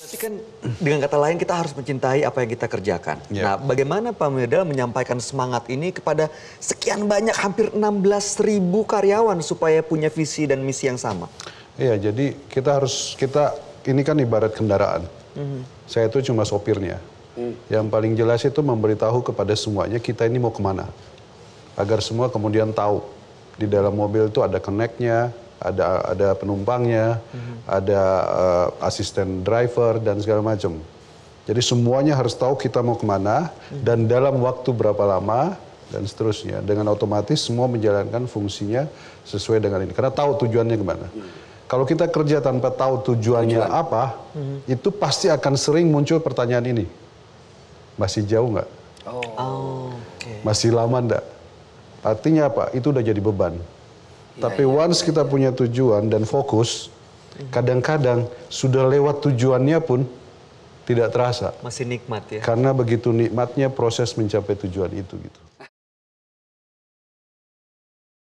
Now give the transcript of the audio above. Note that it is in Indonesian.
Tapi kan dengan kata lain kita harus mencintai apa yang kita kerjakan. Yeah. Nah, bagaimana Pak Medal menyampaikan semangat ini kepada sekian banyak hampir 16 ribu karyawan supaya punya visi dan misi yang sama? Iya, jadi kita harus kita ini kan ibarat kendaraan. Mm -hmm. Saya itu cuma sopirnya. Mm. Yang paling jelas itu memberitahu kepada semuanya kita ini mau kemana, agar semua kemudian tahu di dalam mobil itu ada connectnya, ada ada penumpangnya, hmm. ada uh, asisten driver dan segala macam. Jadi semuanya harus tahu kita mau kemana hmm. dan dalam waktu berapa lama dan seterusnya. Dengan otomatis semua menjalankan fungsinya sesuai dengan ini karena tahu tujuannya kemana. Hmm. Kalau kita kerja tanpa tahu tujuannya Tujuan. apa, hmm. itu pasti akan sering muncul pertanyaan ini. Masih jauh nggak? Oh. oh okay. Masih lama nggak? Artinya apa? Itu udah jadi beban. Iya, Tapi ya, ya. once kita punya tujuan dan fokus, kadang-kadang sudah lewat tujuannya pun tidak terasa. Masih nikmat ya. Karena begitu nikmatnya proses mencapai tujuan itu gitu.